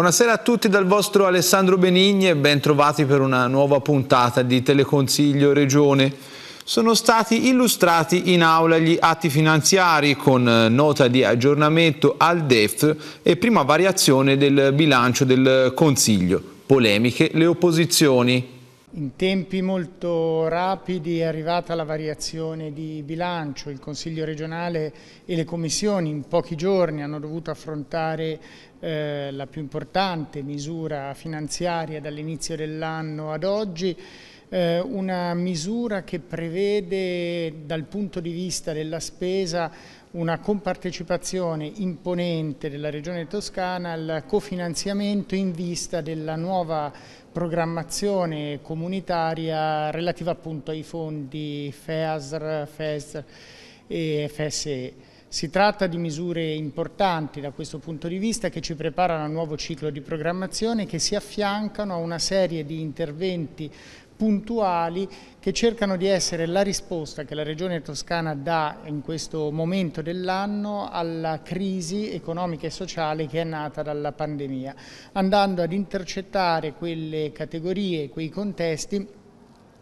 Buonasera a tutti dal vostro Alessandro Benigni e ben trovati per una nuova puntata di Teleconsiglio Regione. Sono stati illustrati in aula gli atti finanziari con eh, nota di aggiornamento al DEF e prima variazione del bilancio del Consiglio. Polemiche le opposizioni. In tempi molto rapidi è arrivata la variazione di bilancio, il Consiglio regionale e le commissioni in pochi giorni hanno dovuto affrontare eh, la più importante misura finanziaria dall'inizio dell'anno ad oggi eh, una misura che prevede dal punto di vista della spesa una compartecipazione imponente della Regione Toscana al cofinanziamento in vista della nuova programmazione comunitaria relativa appunto ai fondi FEASR, FESR e FSE. Si tratta di misure importanti da questo punto di vista che ci preparano a un nuovo ciclo di programmazione che si affiancano a una serie di interventi puntuali che cercano di essere la risposta che la Regione Toscana dà in questo momento dell'anno alla crisi economica e sociale che è nata dalla pandemia, andando ad intercettare quelle categorie, quei contesti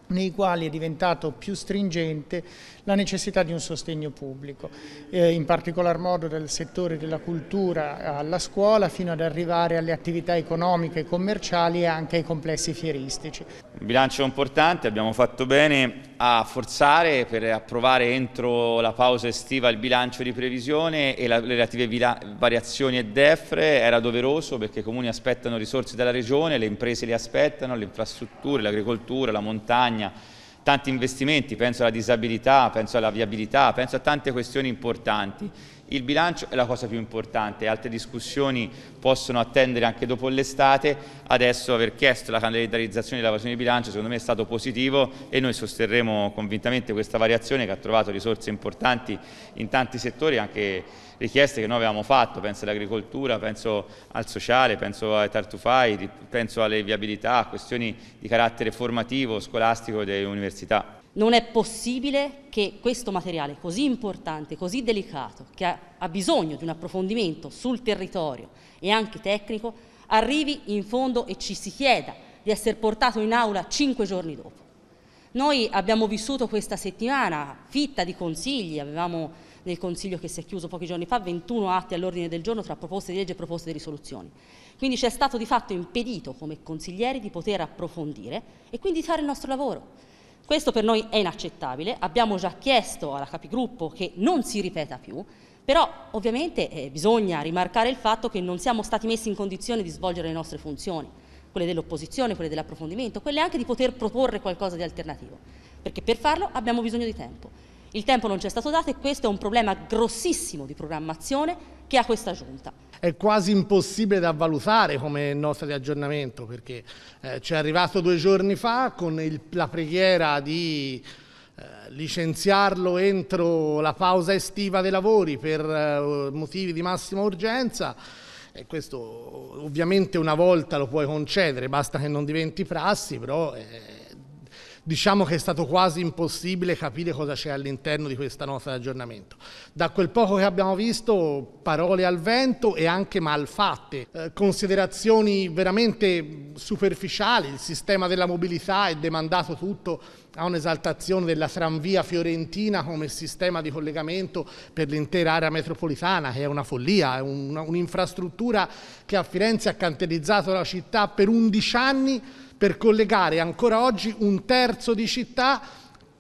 nei quali è diventato più stringente la necessità di un sostegno pubblico, eh, in particolar modo dal settore della cultura alla scuola fino ad arrivare alle attività economiche e commerciali e anche ai complessi fieristici. Un bilancio importante, abbiamo fatto bene a forzare per approvare entro la pausa estiva il bilancio di previsione e la, le relative variazioni e defre, era doveroso perché i comuni aspettano risorse dalla regione, le imprese le aspettano, le infrastrutture, l'agricoltura, la montagna, montagna, tanti investimenti, penso alla disabilità, penso alla viabilità, penso a tante questioni importanti. Il bilancio è la cosa più importante, altre discussioni possono attendere anche dopo l'estate, adesso aver chiesto la calendarizzazione della variazione di bilancio secondo me è stato positivo e noi sosterremo convintamente questa variazione che ha trovato risorse importanti in tanti settori, anche richieste che noi avevamo fatto, penso all'agricoltura, penso al sociale, penso ai tartufai, penso alle viabilità, a questioni di carattere formativo, scolastico delle università. Non è possibile che questo materiale così importante, così delicato, che ha bisogno di un approfondimento sul territorio e anche tecnico, arrivi in fondo e ci si chieda di essere portato in aula cinque giorni dopo. Noi abbiamo vissuto questa settimana fitta di consigli, avevamo nel Consiglio che si è chiuso pochi giorni fa, 21 atti all'ordine del giorno tra proposte di legge e proposte di risoluzioni. Quindi ci è stato di fatto impedito come consiglieri di poter approfondire e quindi di fare il nostro lavoro. Questo per noi è inaccettabile, abbiamo già chiesto alla capigruppo che non si ripeta più, però ovviamente eh, bisogna rimarcare il fatto che non siamo stati messi in condizione di svolgere le nostre funzioni, quelle dell'opposizione, quelle dell'approfondimento, quelle anche di poter proporre qualcosa di alternativo, perché per farlo abbiamo bisogno di tempo. Il tempo non ci è stato dato e questo è un problema grossissimo di programmazione che ha questa giunta. È quasi impossibile da valutare come nota di aggiornamento perché eh, ci è arrivato due giorni fa con il, la preghiera di eh, licenziarlo entro la pausa estiva dei lavori per eh, motivi di massima urgenza e questo ovviamente una volta lo puoi concedere, basta che non diventi prassi, però eh, diciamo che è stato quasi impossibile capire cosa c'è all'interno di questa nota di aggiornamento. Da quel poco che abbiamo visto, parole al vento e anche malfatte, eh, considerazioni veramente superficiali, il sistema della mobilità è demandato tutto a un'esaltazione della tranvia fiorentina come sistema di collegamento per l'intera area metropolitana, che è una follia, è un'infrastruttura che a Firenze ha canterizzato la città per 11 anni per collegare ancora oggi un terzo di città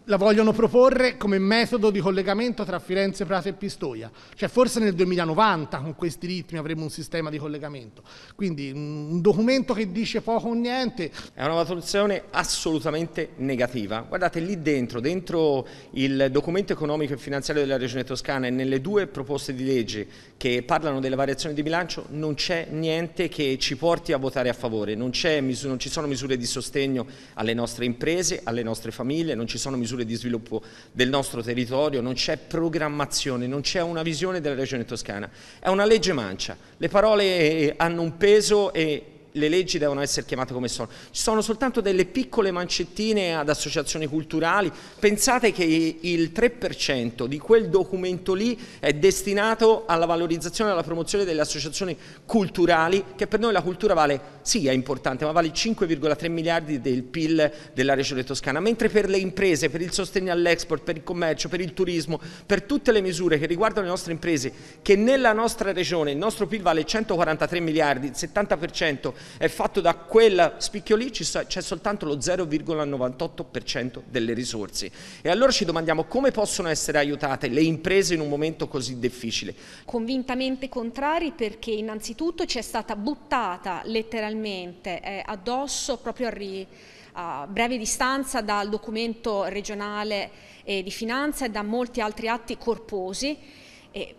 la vogliono proporre come metodo di collegamento tra Firenze, Prato e Pistoia. Cioè forse nel 2090 con questi ritmi avremo un sistema di collegamento. Quindi un documento che dice poco o niente. È una valutazione assolutamente negativa. Guardate lì dentro, dentro il documento economico e finanziario della Regione Toscana e nelle due proposte di legge che parlano delle variazioni di bilancio non c'è niente che ci porti a votare a favore, non, non ci sono misure di sostegno alle nostre imprese, alle nostre famiglie, non ci sono misure misure di sviluppo del nostro territorio, non c'è programmazione, non c'è una visione della regione toscana. È una legge mancia, le parole eh, hanno un peso e le leggi devono essere chiamate come sono. Ci sono soltanto delle piccole mancettine ad associazioni culturali. Pensate che il 3% di quel documento lì è destinato alla valorizzazione e alla promozione delle associazioni culturali, che per noi la cultura vale sì è importante, ma vale 5,3 miliardi del PIL della regione toscana, mentre per le imprese, per il sostegno all'export, per il commercio, per il turismo, per tutte le misure che riguardano le nostre imprese, che nella nostra regione il nostro PIL vale 143 miliardi, il 70% è fatto da quella spicchio lì, c'è soltanto lo 0,98% delle risorse. E allora ci domandiamo come possono essere aiutate le imprese in un momento così difficile. Convintamente contrari perché innanzitutto ci è stata buttata letteralmente finalmente eh, addosso proprio a, ri, a, breve distanza dal documento regionale eh, di finanza e da molti altri atti corposi. E,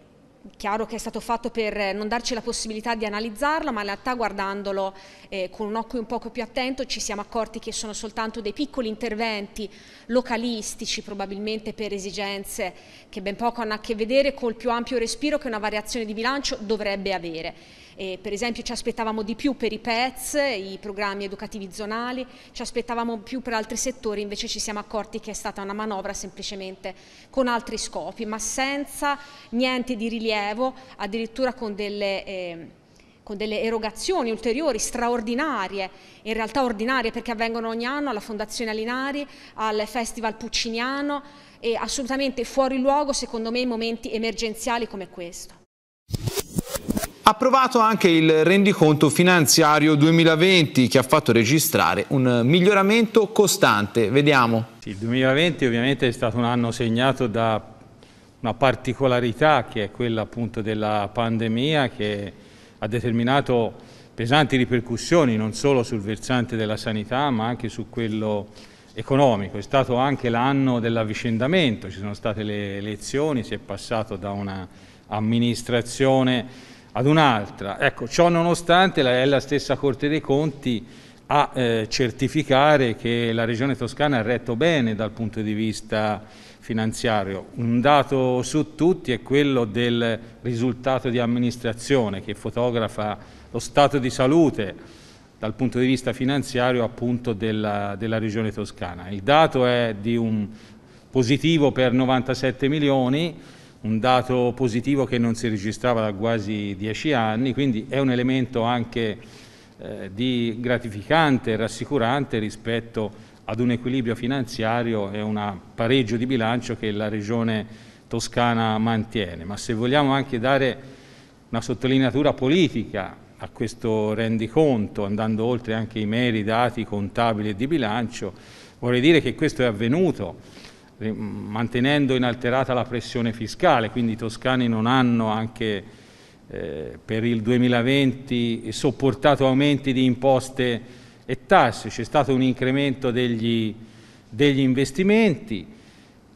chiaro che è stato fatto per non darci la possibilità di analizzarlo, ma in realtà guardandolo eh, con un occhio un poco più attento ci siamo accorti che sono soltanto dei piccoli interventi localistici, probabilmente per esigenze che ben poco hanno a che vedere col più ampio respiro che una variazione di bilancio dovrebbe avere. Eh, per esempio ci aspettavamo di più per i PETS, i programmi educativi zonali, ci aspettavamo più per altri settori, invece ci siamo accorti che è stata una manovra semplicemente con altri scopi, ma senza niente di rilievo, addirittura con delle... Eh, con delle erogazioni ulteriori, straordinarie, in realtà ordinarie perché avvengono ogni anno alla Fondazione Alinari, al Festival Pucciniano e assolutamente fuori luogo secondo me in momenti emergenziali come questo. Approvato anche il rendiconto finanziario 2020 che ha fatto registrare un miglioramento costante. Vediamo. Il 2020 ovviamente è stato un anno segnato da una particolarità che è quella appunto della pandemia che ha determinato pesanti ripercussioni non solo sul versante della sanità ma anche su quello economico. È stato anche l'anno dell'avvicendamento, ci sono state le elezioni, si è passato da una amministrazione ad un'altra. Ecco, ciò nonostante è la stessa Corte dei Conti a eh, certificare che la Regione Toscana ha retto bene dal punto di vista finanziario. Un dato su tutti è quello del risultato di amministrazione che fotografa lo stato di salute dal punto di vista finanziario appunto della, della Regione Toscana. Il dato è di un positivo per 97 milioni, un dato positivo che non si registrava da quasi dieci anni, quindi è un elemento anche eh, di gratificante e rassicurante rispetto ad un equilibrio finanziario e un pareggio di bilancio che la Regione Toscana mantiene. Ma se vogliamo anche dare una sottolineatura politica a questo rendiconto, andando oltre anche i meri dati contabili e di bilancio, vorrei dire che questo è avvenuto mantenendo inalterata la pressione fiscale, quindi i toscani non hanno anche eh, per il 2020 sopportato aumenti di imposte e tasse, c'è stato un incremento degli, degli investimenti,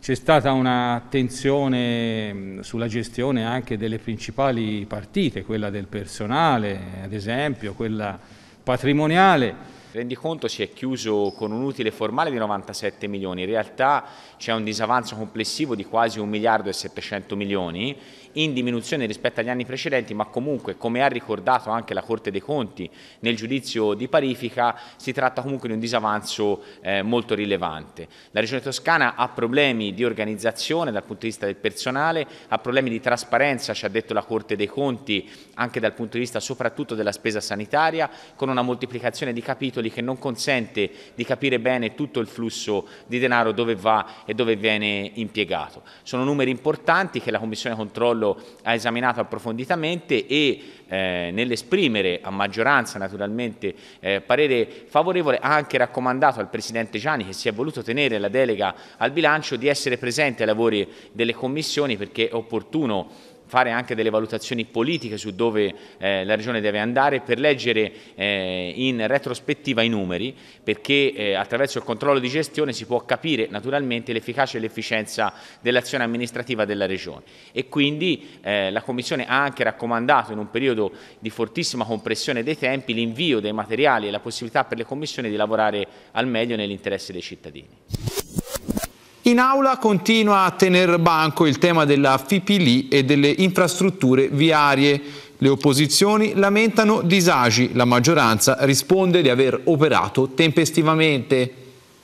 c'è stata un'attenzione sulla gestione anche delle principali partite, quella del personale ad esempio, quella patrimoniale, il rendiconto si è chiuso con un utile formale di 97 milioni, in realtà c'è un disavanzo complessivo di quasi 1 miliardo e 700 milioni in diminuzione rispetto agli anni precedenti, ma comunque, come ha ricordato anche la Corte dei Conti nel giudizio di parifica, si tratta comunque di un disavanzo eh, molto rilevante. La Regione Toscana ha problemi di organizzazione dal punto di vista del personale, ha problemi di trasparenza, ci ha detto la Corte dei Conti, anche dal punto di vista soprattutto della spesa sanitaria, con una moltiplicazione di capitoli che non consente di capire bene tutto il flusso di denaro dove va e dove viene impiegato. Sono numeri importanti che la Commissione Controllo Gallo ha esaminato approfonditamente e eh, nell'esprimere a maggioranza naturalmente eh, parere favorevole ha anche raccomandato al Presidente Gianni che si è voluto tenere la delega al bilancio di essere presente ai lavori delle commissioni perché è opportuno fare anche delle valutazioni politiche su dove eh, la Regione deve andare per leggere eh, in retrospettiva i numeri perché eh, attraverso il controllo di gestione si può capire naturalmente l'efficacia e l'efficienza dell'azione amministrativa della Regione e quindi eh, la Commissione ha anche raccomandato in un periodo di fortissima compressione dei tempi l'invio dei materiali e la possibilità per le Commissioni di lavorare al meglio nell'interesse dei cittadini. In aula continua a tener banco il tema della FIPILI e delle infrastrutture viarie. Le opposizioni lamentano disagi, la maggioranza risponde di aver operato tempestivamente.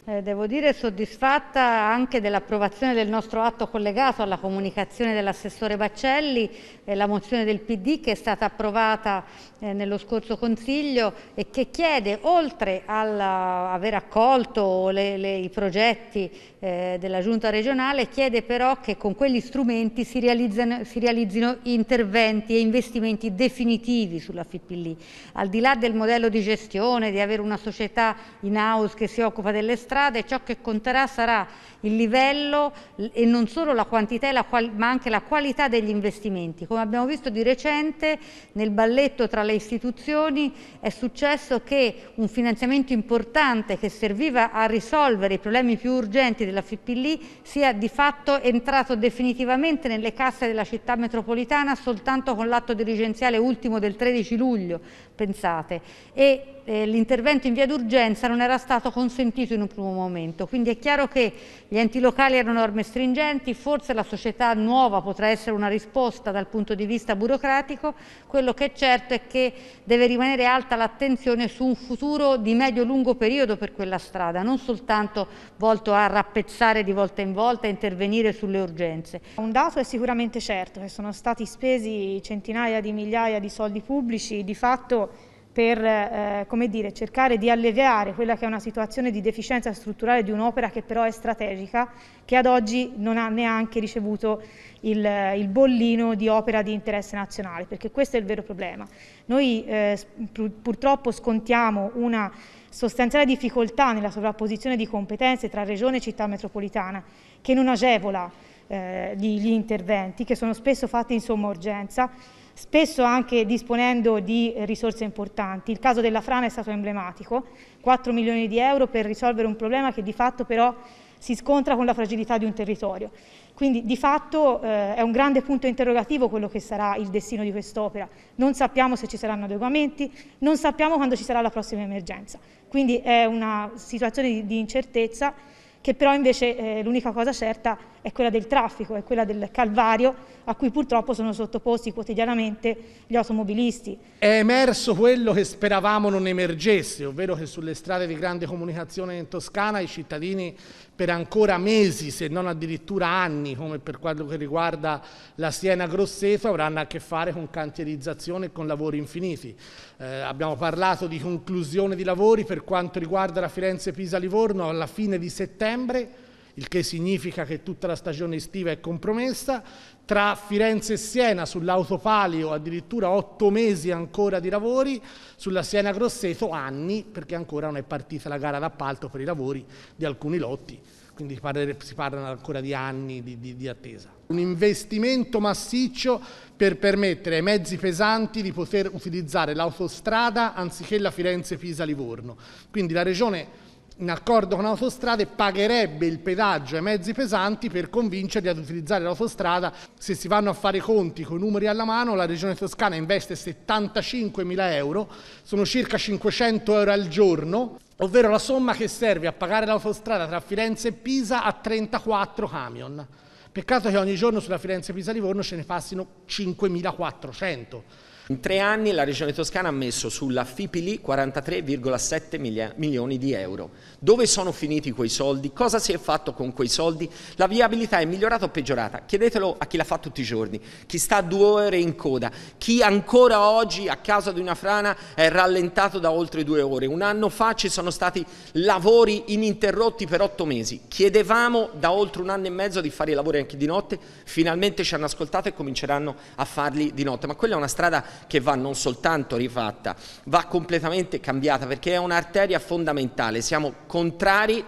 Eh, devo dire soddisfatta anche dell'approvazione del nostro atto collegato alla comunicazione dell'assessore Baccelli, eh, la mozione del PD che è stata approvata eh, nello scorso Consiglio e che chiede, oltre all'aver accolto le, le, i progetti eh, della Giunta regionale, chiede però che con quegli strumenti si, si realizzino interventi e investimenti definitivi sulla FIPLI, al di là del modello di gestione, di avere una società in house che si occupa delle strade, strada e ciò che conterà sarà il livello e non solo la quantità ma anche la qualità degli investimenti. Come abbiamo visto di recente nel balletto tra le istituzioni è successo che un finanziamento importante che serviva a risolvere i problemi più urgenti della FIPLI sia di fatto entrato definitivamente nelle casse della città metropolitana soltanto con l'atto dirigenziale ultimo del 13 luglio, pensate. E eh, l'intervento in via d'urgenza non era stato consentito in un primo momento, quindi è chiaro che gli enti locali hanno norme stringenti, forse la società nuova potrà essere una risposta dal punto di vista burocratico, quello che è certo è che deve rimanere alta l'attenzione su un futuro di medio-lungo periodo per quella strada, non soltanto volto a rappezzare di volta in volta e intervenire sulle urgenze. Un dato è sicuramente certo, che sono stati spesi centinaia di migliaia di soldi pubblici, di fatto per eh, dire, cercare di alleviare quella che è una situazione di deficienza strutturale di un'opera che però è strategica, che ad oggi non ha neanche ricevuto il, il, bollino di opera di interesse nazionale, perché questo è il vero problema. Noi eh, purtroppo scontiamo una sostanziale difficoltà nella sovrapposizione di competenze tra regione e città metropolitana, che non agevola eh, gli, gli interventi, che sono spesso fatti in somma urgenza, spesso anche disponendo di risorse importanti. Il caso della frana è stato emblematico, 4 milioni di euro per risolvere un problema che di fatto però si scontra con la fragilità di un territorio. Quindi di fatto eh, è un grande punto interrogativo quello che sarà il destino di quest'opera. Non sappiamo se ci saranno adeguamenti, non sappiamo quando ci sarà la prossima emergenza. Quindi è una situazione di, di incertezza che però invece eh, l'unica cosa certa è quella del traffico, è quella del calvario a cui purtroppo sono sottoposti quotidianamente gli automobilisti. È emerso quello che speravamo non emergesse, ovvero che sulle strade di grande comunicazione in Toscana i cittadini per ancora mesi, se non addirittura anni, come per quello che riguarda la Siena Grosseto, avranno a che fare con cantierizzazione e con lavori infiniti. Eh, abbiamo parlato di conclusione di lavori per quanto riguarda la Firenze-Pisa-Livorno alla fine di settembre, il che significa che tutta la stagione estiva è compromessa. Tra Firenze e Siena sull'autopalio addirittura otto mesi ancora di lavori, sulla Siena-Grosseto anni perché ancora non è partita la gara d'appalto per i lavori di alcuni lotti quindi si parlano ancora di anni di, di, di, attesa. Un investimento massiccio per permettere ai mezzi pesanti di poter utilizzare l'autostrada anziché la Firenze-Pisa-Livorno. Quindi la Regione in accordo con Autostrade pagherebbe il pedaggio ai mezzi pesanti per convincerli ad utilizzare l'autostrada. Se si vanno a fare i conti con i numeri alla mano, la Regione Toscana investe 75 mila euro, sono circa 500 euro al giorno ovvero la somma che serve a pagare l'autostrada tra Firenze e Pisa a 34 camion. Peccato che ogni giorno sulla Firenze-Pisa-Livorno ce ne passino 5.400. In tre anni la Regione Toscana ha messo sulla FIPILI 43,7 mili milioni di euro. Dove sono finiti quei soldi? Cosa si è fatto con quei soldi? La viabilità è migliorata o peggiorata? Chiedetelo a chi la fa tutti i giorni, chi sta due ore in coda, chi ancora oggi a causa di una frana è rallentato da oltre due ore. Un anno fa ci sono stati lavori ininterrotti per otto mesi. Chiedevamo da oltre un anno e mezzo di fare i lavori anche di notte, finalmente ci hanno ascoltato e cominceranno a farli di notte. Ma quella è una strada che va non soltanto rifatta, va completamente cambiata perché è un'arteria fondamentale. Siamo contrari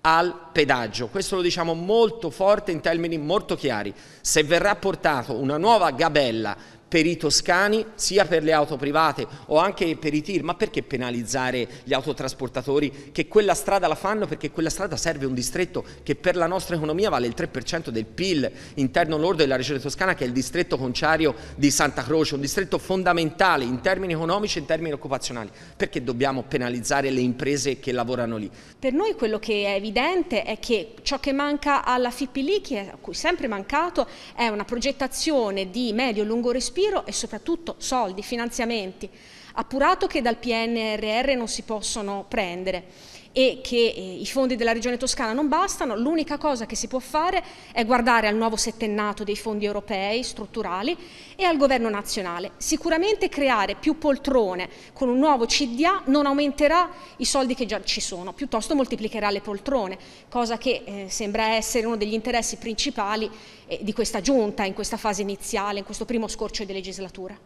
al pedaggio. Questo lo diciamo molto forte in termini molto chiari. Se verrà portata una nuova gabella per i toscani, sia per le auto private o anche per i tir, ma perché penalizzare gli autotrasportatori che quella strada la fanno perché quella strada serve un distretto che per la nostra economia vale il 3% del PIL interno lordo della regione toscana che è il distretto conciario di Santa Croce, un distretto fondamentale in termini economici e in termini occupazionali. Perché dobbiamo penalizzare le imprese che lavorano lì? Per noi quello che è evidente è che ciò che manca alla FIPILI, che è sempre mancato, è una progettazione di medio-lungo e respiro respiro e soprattutto soldi, finanziamenti, appurato che dal PNRR non si possono prendere e che eh, i fondi della regione toscana non bastano, l'unica cosa che si può fare è guardare al nuovo settennato dei fondi europei strutturali e al governo nazionale. Sicuramente creare più poltrone con un nuovo CDA non aumenterà i soldi che già ci sono, piuttosto moltiplicherà le poltrone, cosa che eh, sembra essere uno degli interessi principali eh, di questa giunta in questa fase iniziale, in questo primo scorcio di legislatura.